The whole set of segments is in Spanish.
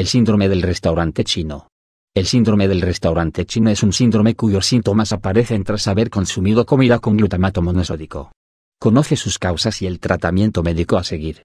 El síndrome del restaurante chino. El síndrome del restaurante chino es un síndrome cuyos síntomas aparecen tras haber consumido comida con glutamato monosódico. Conoce sus causas y el tratamiento médico a seguir.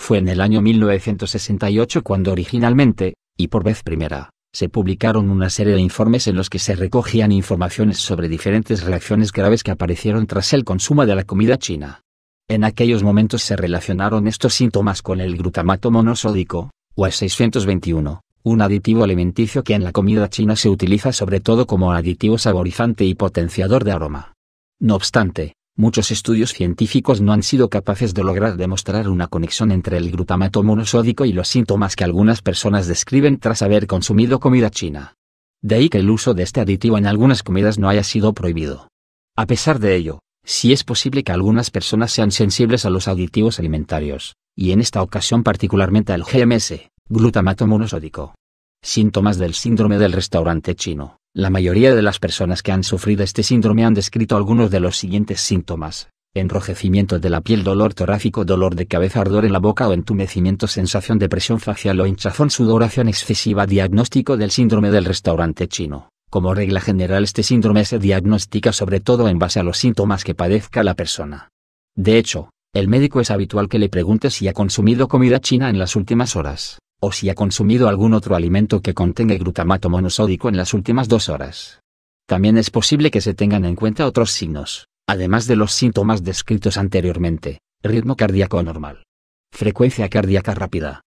Fue en el año 1968 cuando originalmente, y por vez primera, se publicaron una serie de informes en los que se recogían informaciones sobre diferentes reacciones graves que aparecieron tras el consumo de la comida china. En aquellos momentos se relacionaron estos síntomas con el glutamato monosódico, o 621, un aditivo alimenticio que en la comida china se utiliza sobre todo como aditivo saborizante y potenciador de aroma. No obstante, muchos estudios científicos no han sido capaces de lograr demostrar una conexión entre el glutamato monosódico y los síntomas que algunas personas describen tras haber consumido comida china. De ahí que el uso de este aditivo en algunas comidas no haya sido prohibido. A pesar de ello, sí es posible que algunas personas sean sensibles a los aditivos alimentarios, y en esta ocasión particularmente al GMS, glutamato monosódico. Síntomas del síndrome del restaurante chino. La mayoría de las personas que han sufrido este síndrome han descrito algunos de los siguientes síntomas. Enrojecimiento de la piel, dolor torácico, dolor de cabeza, ardor en la boca o entumecimiento, sensación de presión facial o hinchazón, sudoración excesiva. Diagnóstico del síndrome del restaurante chino. Como regla general este síndrome se diagnostica sobre todo en base a los síntomas que padezca la persona. De hecho, el médico es habitual que le pregunte si ha consumido comida china en las últimas horas, o si ha consumido algún otro alimento que contenga glutamato monosódico en las últimas dos horas. También es posible que se tengan en cuenta otros signos, además de los síntomas descritos anteriormente, ritmo cardíaco normal, frecuencia cardíaca rápida,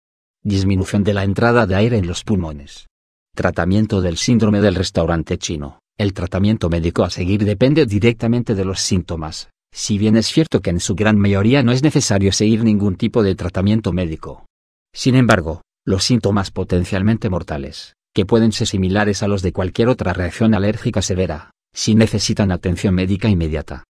disminución de la entrada de aire en los pulmones. Tratamiento del síndrome del restaurante chino. El tratamiento médico a seguir depende directamente de los síntomas, si bien es cierto que en su gran mayoría no es necesario seguir ningún tipo de tratamiento médico. Sin embargo, los síntomas potencialmente mortales, que pueden ser similares a los de cualquier otra reacción alérgica severa, sí necesitan atención médica inmediata.